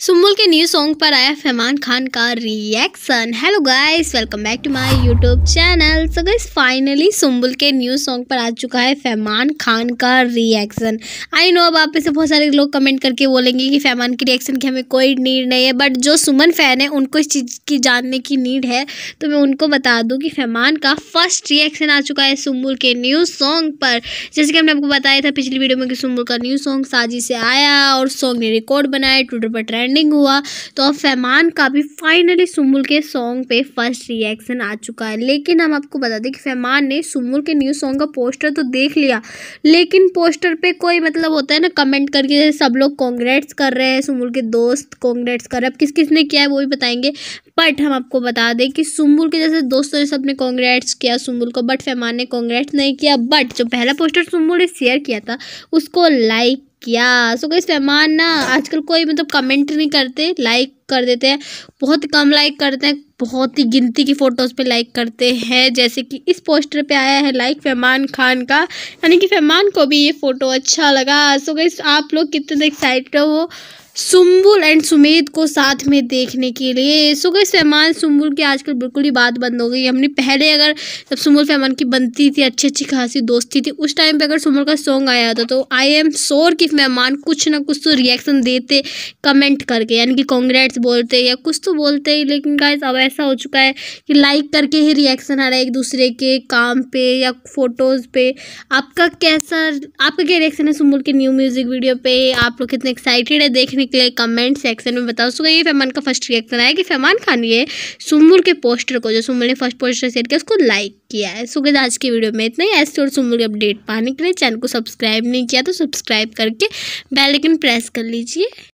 सुम्बुल के new song पर आया फैमान खान का reaction hello guys welcome back to my YouTube channel so guys finally Sumbul के न्यू सॉन्ग पर आ चुका है फैमान खान का रिएक्शन आई नो अब आप में से बहुत सारे लोग कमेंट करके बोलेंगे कि फैमान की रिएक्शन की हमें कोई नीड नहीं है बट जो सुमन फैन है उनको इस चीज़ की जानने की नीड है तो मैं उनको बता दूँ कि फैमान का फर्स्ट रिएक्शन आ चुका है सुम्बुल के न्यू सॉन्ग पर जैसे कि हमने आपको बताया था पिछली वीडियो में कि सुम्बुल का न्यू सॉन्ग साजी से आया और सॉन्ग ने रिकॉर्ड बनाया ट्विटर पर ट्रेंड ट्रेंडिंग हुआ तो अब फैमान का भी फाइनली सुमुल के सॉन्ग पे फर्स्ट रिएक्शन आ चुका है लेकिन हम आपको बता दें कि फैमान ने सुमुल के न्यू सॉन्ग का पोस्टर तो देख लिया लेकिन पोस्टर पे कोई मतलब होता है ना कमेंट करके सब लोग कॉन्ग्रेट्स कर रहे हैं सुमुल के दोस्त कॉन्ग्रेट्स कर रहे हैं अब किस किस ने किया है वो भी बताएंगे बट हम आपको बता दें कि सुम्बुल के जैसे दोस्तों ने सबने कॉन्ग्रेट्स किया सुमुल को बट फैमान ने कॉन्ग्रेट्स नहीं किया बट जो पहला पोस्टर सुम्बुल ने शेयर किया था उसको लाइक किया सो गई रहमान ना आजकल कोई मतलब कमेंट नहीं करते लाइक कर देते हैं बहुत ही कम लाइक करते हैं बहुत ही गिनती की फ़ोटोज़ पे लाइक करते हैं जैसे कि इस पोस्टर पे आया है लाइक फैमान खान का यानी कि फैमान को भी ये फ़ोटो अच्छा लगा सो गई आप लोग कितने एक्साइटेड हो सुम्बुल एंड सुमेध को साथ में देखने के लिए सो गई फैमान सुम्बुल की आजकल बिल्कुल ही बात बंद हो गई हमने पहले अगर जब सुम्बुल फैमान की बनती थी अच्छी अच्छी खासी दोस्ती थी उस टाइम पे अगर सुम्बुल का सॉन्ग आया था तो आई एम श्योर कि फैमान कुछ ना कुछ तो रिएक्शन देते कमेंट करके यानी कि कॉन्ग्रेट्स बोलते या कुछ तो बोलते ही लेकिन गाइज अब ऐसा हो चुका है कि लाइक करके ही रिएक्शन आ रहा है एक दूसरे के काम पे या फोटोज़ पे आपका कैसा आपका क्या रिएक्शन है सुम्बुल के न्यू म्यूज़िक वीडियो पे आप लोग कितने एक्साइटेड है देखने लिए कमेंट सेक्शन में बताओ सो ये फैमान का फर्स्ट रिएक्शन आया कि फैमान खान ये सुमुल के पोस्टर को जो सुमुल ने फर्स्ट पोस्टर सेट किया उसको लाइक किया है सो आज की वीडियो में इतना ही ऐसे और सुमुल के अपडेट पाने के लिए चैनल को सब्सक्राइब नहीं किया तो सब्सक्राइब करके बेल आइकन प्रेस कर लीजिए